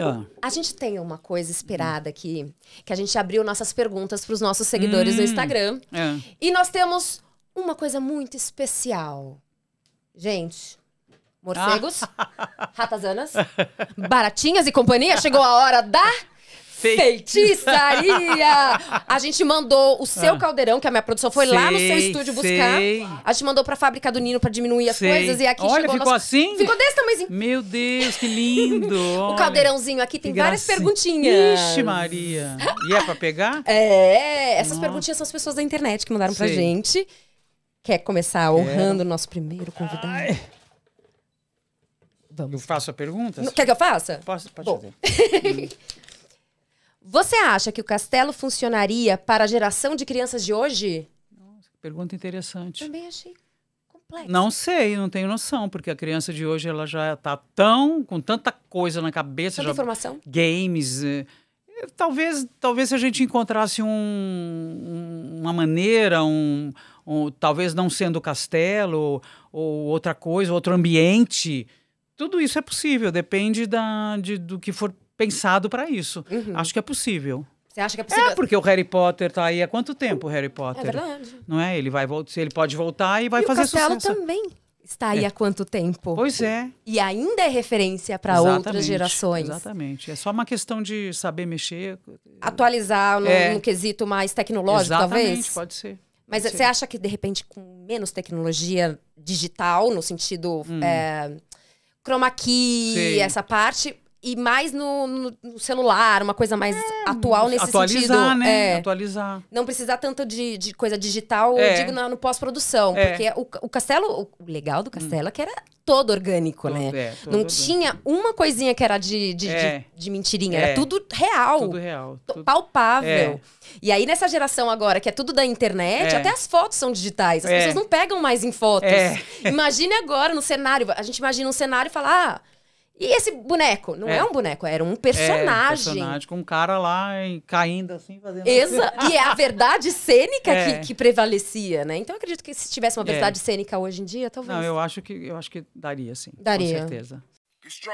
Ah. A gente tem uma coisa esperada aqui, que a gente abriu nossas perguntas para os nossos seguidores hum. no Instagram. É. E nós temos uma coisa muito especial. Gente, morcegos, ah. ratazanas, baratinhas e companhia, chegou a hora da Feitiçaria! a gente mandou o seu ah. caldeirão, que a minha produção foi sei, lá no seu estúdio sei. buscar. A gente mandou pra fábrica do Nino pra diminuir as sei. coisas e aqui Olha, chegou. ficou nosso... assim? Ficou desse tamanhozinho. Meu Deus, que lindo! o caldeirãozinho aqui tem várias perguntinhas. Ixi, Maria! E é pra pegar? É, essas Nossa. perguntinhas são as pessoas da internet que mandaram pra gente. Quer começar honrando o nosso primeiro convidado? Ai. Vamos. Eu faço a pergunta? Quer que eu faça? Posso, pode Bom. fazer. Hum. Você acha que o castelo funcionaria para a geração de crianças de hoje? Nossa, pergunta interessante. Também achei complexa. Não sei, não tenho noção, porque a criança de hoje ela já está tão com tanta coisa na cabeça, tanta já, informação, games. Eh, eh, talvez, talvez se a gente encontrasse um, uma maneira, um, um, talvez não sendo castelo ou outra coisa, outro ambiente, tudo isso é possível, depende da, de, do que for pensado para isso. Uhum. Acho que é possível. Você acha que é possível? É, porque o Harry Potter tá aí há quanto tempo, o Harry Potter? É verdade. Não é? Ele vai voltar, ele pode voltar e vai e fazer sucesso. O Castelo sucesso. também está aí é. há quanto tempo? Pois é. E ainda é referência para outras gerações. Exatamente. É só uma questão de saber mexer, atualizar no, é. no quesito mais tecnológico, exatamente, talvez. Pode ser. Mas você acha que de repente com menos tecnologia digital, no sentido hum. é, chroma key, Sim. essa parte, e mais no, no, celular, uma coisa mais é, atual nesse atualizar, sentido. Atualizar, né? É, atualizar. Não precisar tanto de, de coisa digital, é. eu digo, no, no pós-produção. É. Porque o, o Castelo, o legal do hum. Castelo hum. é que era todo orgânico, todo, né? É, todo não orgânico. tinha uma coisinha que era de, de, de, é. de, mentirinha, era tudo real. Tudo real. Tudo... Palpável. E aí, nessa geração agora, que é tudo da internet, até as fotos são digitais. As pessoas não pegam mais em fotos. Imagine agora no cenário, a gente imagina um cenário e fala, ah, e esse boneco? Não é, é um boneco, era um personagem. É, um personagem com um cara lá caindo assim, fazendo. Exa e é a verdade cênica é. que, que, prevalecia, né? Então eu acredito que se tivesse uma é. verdade cênica hoje em dia, talvez. Não, eu acho que eu acho que daria, sim. Daria. Com certeza. Strong.